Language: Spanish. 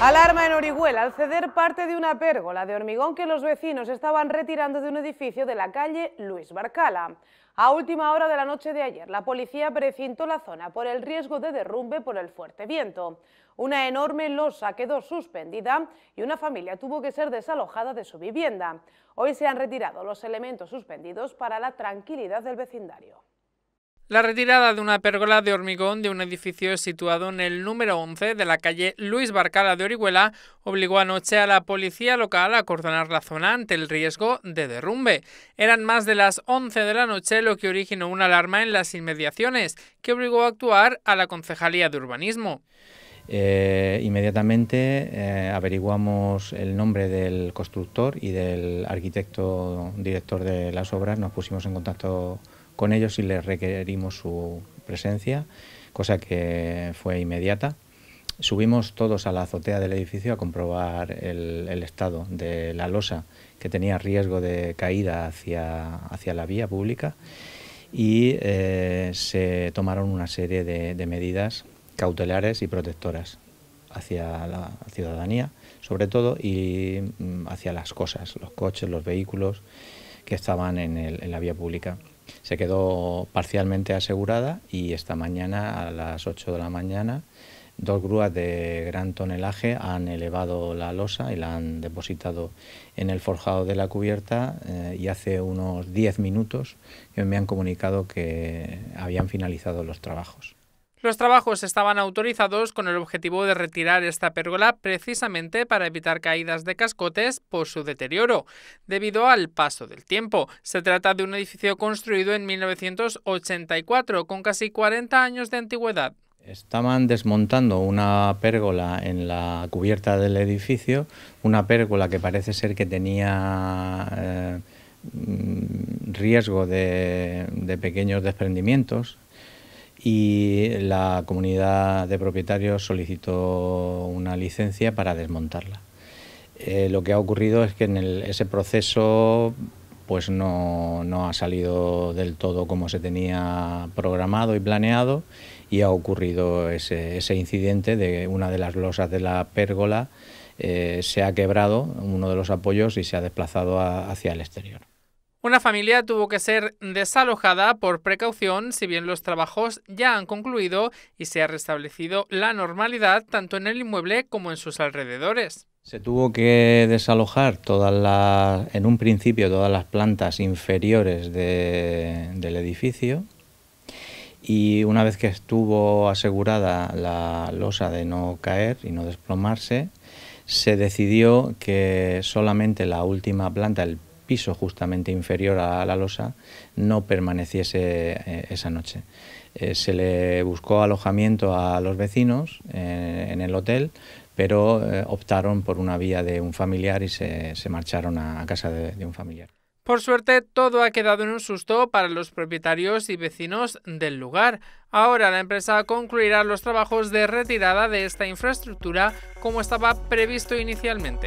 Alarma en Orihuela al ceder parte de una pérgola de hormigón que los vecinos estaban retirando de un edificio de la calle Luis Barcala. A última hora de la noche de ayer, la policía precintó la zona por el riesgo de derrumbe por el fuerte viento. Una enorme losa quedó suspendida y una familia tuvo que ser desalojada de su vivienda. Hoy se han retirado los elementos suspendidos para la tranquilidad del vecindario. La retirada de una pérgola de hormigón de un edificio situado en el número 11 de la calle Luis Barcala de Orihuela obligó anoche a la policía local a cordonar la zona ante el riesgo de derrumbe. Eran más de las 11 de la noche lo que originó una alarma en las inmediaciones que obligó a actuar a la Concejalía de Urbanismo. Eh, inmediatamente eh, averiguamos el nombre del constructor y del arquitecto director de las obras, nos pusimos en contacto con ellos y les requerimos su presencia, cosa que fue inmediata. Subimos todos a la azotea del edificio a comprobar el, estado de la losa que tenía riesgo de caída hacia, hacia la vía pública y eh, se tomaron una serie de, medidas cautelares y protectoras hacia la ciudadanía, sobre todo, y mm, hacia las cosas, los coches, los vehículos que estaban en la vía pública se quedó parcialmente asegurada y esta mañana a las 8 de la mañana dos grúas de gran tonelaje han elevado la losa y la han depositado en el forjado de la cubierta eh, y hace unos 10 minutos me han comunicado que habían finalizado los trabajos. Los trabajos estaban autorizados con el objetivo de retirar esta pérgola precisamente para evitar caídas de cascotes por su deterioro, debido al paso del tiempo. Se trata de un edificio construido en 1984, con casi 40 años de antigüedad. Estaban desmontando una pérgola en la cubierta del edificio, una pérgola que parece ser que tenía... Eh, mm, riesgo de pequeños desprendimientos y la comunidad de propietarios solicitó una licencia para desmontarla. Eh, lo que ha ocurrido es que en ese proceso pues no, ha salido del todo como se tenía programado y planeado y ha ocurrido ese, incidente de una de las losas de la pérgola eh, se ha quebrado uno de los apoyos y se ha desplazado hacia el exterior. Una familia tuvo que ser desalojada por precaución, si bien los trabajos ya han concluido y se ha restablecido la normalidad tanto en el inmueble como en sus alrededores. Se tuvo que desalojar todas las, en un principio todas las plantas inferiores del edificio y una vez que estuvo asegurada la losa de no caer y no desplomarse, se decidió que solamente la última planta, el piso justamente inferior a la losa no permaneciese eh, esa noche. Eh, se le buscó alojamiento a los vecinos eh, en el hotel, pero optaron por una vía de un familiar y se, marcharon a, casa de un familiar. Por suerte, todo ha quedado en un susto para los propietarios y vecinos del lugar. Ahora la empresa concluirá los trabajos de retirada de esta infraestructura como estaba previsto inicialmente.